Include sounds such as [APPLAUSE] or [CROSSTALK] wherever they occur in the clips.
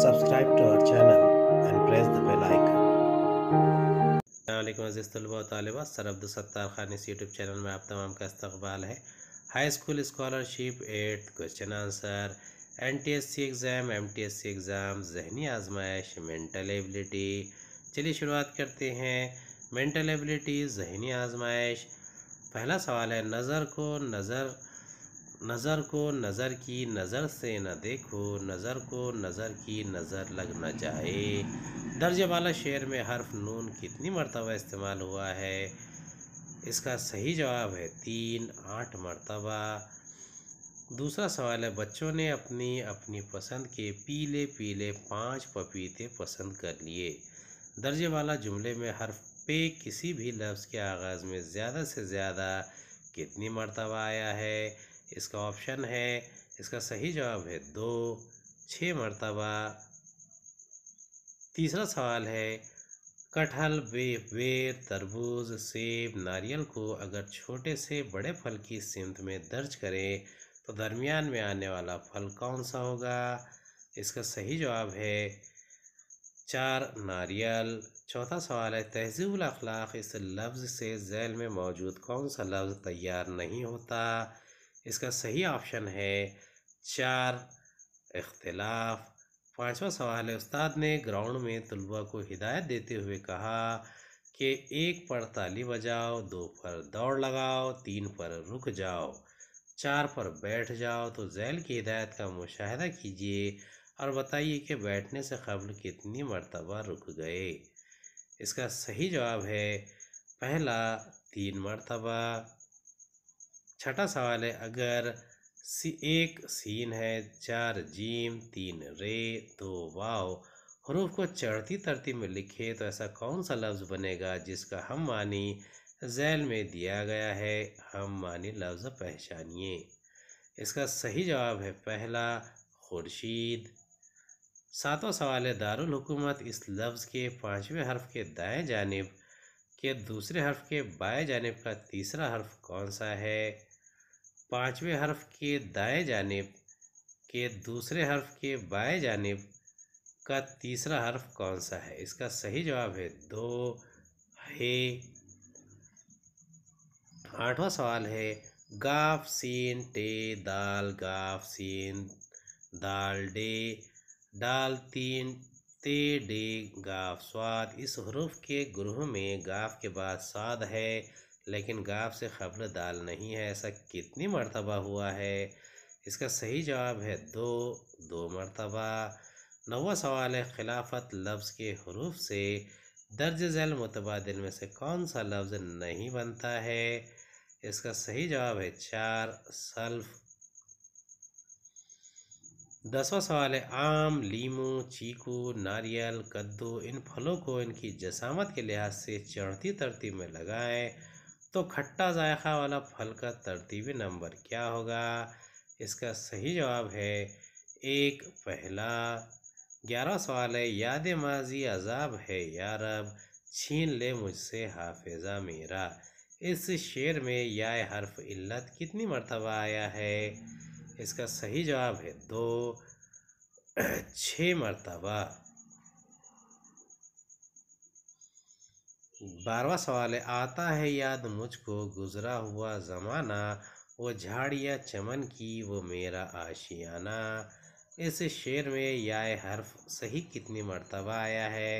Subscribe to our channel and press the bell icon. अज़ीज़ तलबा तलबा sir Sattar Khan इस YouTube channel में आप तमाम का इस्तबाल है high school scholarship at question answer N T S C exam M T S C exam जहनी आजमाइश मेंटल एबिलिटी चलिए शुरुआत करते हैं मेंटल एबिलिटी जहनी आजमाइश पहला सवाल है नज़र को नज़र नज़र को नज़र की नज़र से न देखो नज़र को नज़र की नज़र लग न जाए दर्ज वाला शेर में हर्फ नून कितनी मरतबा इस्तेमाल हुआ है इसका सही जवाब है तीन आठ मरतबा दूसरा सवाल है बच्चों ने अपनी अपनी पसंद के पीले पीले पांच पपीते पसंद कर लिए दर्जे वाला जुमले में हर्फ पे किसी भी लफ्ज़ के आगाज़ में ज़्यादा से ज़्यादा कितनी मरतबा आया है इसका ऑप्शन है इसका सही जवाब है दो छः मरतबा तीसरा सवाल है कटहल बे बेर तरबूज सेब नारियल को अगर छोटे से बड़े फल की सिमत में दर्ज करें तो दरमियान में आने वाला फल कौन सा होगा इसका सही जवाब है चार नारियल चौथा सवाल है तहजीबुल अखलाक इस लफ्ज़ से जैल में मौजूद कौन सा लफ्ज़ तैयार नहीं होता इसका सही ऑप्शन है चार इख्तलाफ पाँचवा सवाल है उस्ताद ने ग्राउंड में तलबा को हिदायत देते हुए कहा कि एक पर ताली बजाओ दो पर दौड़ लगाओ तीन पर रुक जाओ चार पर बैठ जाओ तो जैल की हिदायत का मुशाह कीजिए और बताइए कि बैठने से कबल कितनी मरतबा रुक गए इसका सही जवाब है पहला तीन मरतबा छठा सवाल है अगर सी एक सीन है चार जीम तीन रे दो वाव हरूफ को चढ़ती तरती में लिखे तो ऐसा कौन सा लफ्ज़ बनेगा जिसका हम मानी जैल में दिया गया है हम मानी लफ्ज़ पहचानिए इसका सही जवाब है पहला खुर्शीद सातवां सवाल है दारुल हुकूमत इस लफ्ज़ के पाँचवें हर्फ के दाएं जानब के दूसरे हर्फ के बाएं जानब का तीसरा हर्फ कौन सा है पांचवें हर्फ के दाएं जानेब के दूसरे हर्फ के बाएं जानेब का तीसरा हर्फ कौन सा है इसका सही जवाब है दो हे आठवां सवाल है गाफ सीन टे दाल गाफ सीन दाल डे दाल तीन ते डे गाफ स्वाद इस हरूफ के ग्रोह में गाफ के बाद स्वाद है लेकिन गाफ से खबर दाल नहीं है ऐसा कितनी मरतबा हुआ है इसका सही जवाब है दो दो मरतबा नवा सवाल है खिलाफत लफ्ज़ के हरूफ से दर्ज झैल मुतबादल में से कौन सा लफ्ज़ नहीं बनता है इसका सही जवाब है चार सल्फ़ दसवां सवाल है आम लीमू चीकू नारियल कद्दू इन फलों को इनकी जसामत के लिहाज से चढ़ती तरतीब में लगाएं तो खट्टा जायका वाला फल का तरतीबी नंबर क्या होगा इसका सही जवाब है एक पहला ग्यारह सवाल है याद माजी अजाब है यारब छीन ले मुझसे हाफिज़ा मेरा इस शेर में या हर्फ इल्लत कितनी मरतबा आया है इसका सही जवाब है दो छ मरतबा बारवा सवाल है आता है याद मुझको गुजरा हुआ ज़माना वो झाड़िया चमन की वो मेरा आशियाना इस शेर में या हर्फ सही कितनी मरतबा आया है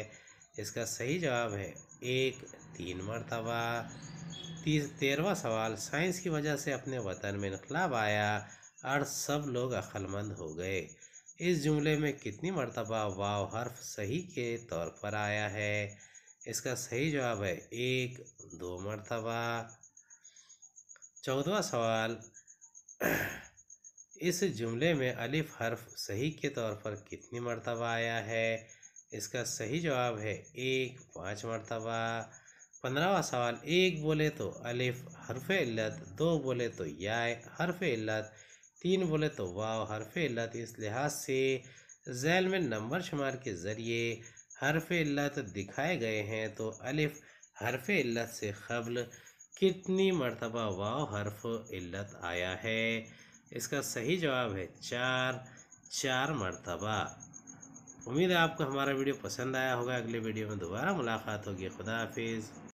इसका सही जवाब है एक तीन मरतबा तीस तेरवा सवाल साइंस की वजह से अपने वतन में इनकलाब आया और सब लोग अक्लमंद हो गए इस जुमले में कितनी मरतबा वाव हर्फ सही के तौर पर आया है इसका सही जवाब है एक दो मरतबा चौदवा सवाल [CLEARS THROAT] इस जुमले में अलिफ हर्फ सही के तौर पर कितनी मरतबा आया है इसका सही जवाब है एक पाँच मरतबा पंद्रहवा सवाल एक बोले तो अलिफ हरफ इल्लत दो बोले तो या हरफ इल्लत तीन बोले तो वाव हरफ इल्लत तो इस लिहाज से जैल में नंबर शुमार के ज़रिए हरफ इल्लत तो दिखाए गए हैं तो अलिफ हरफ इल्लत से कबल कितनी मरतबा वाव हरफ इल्लत तो आया है इसका सही जवाब है चार चार मरतबा उम्मीद है आपको हमारा वीडियो पसंद आया होगा अगले वीडियो में दोबारा मुलाकात होगी खुदा हाफिज़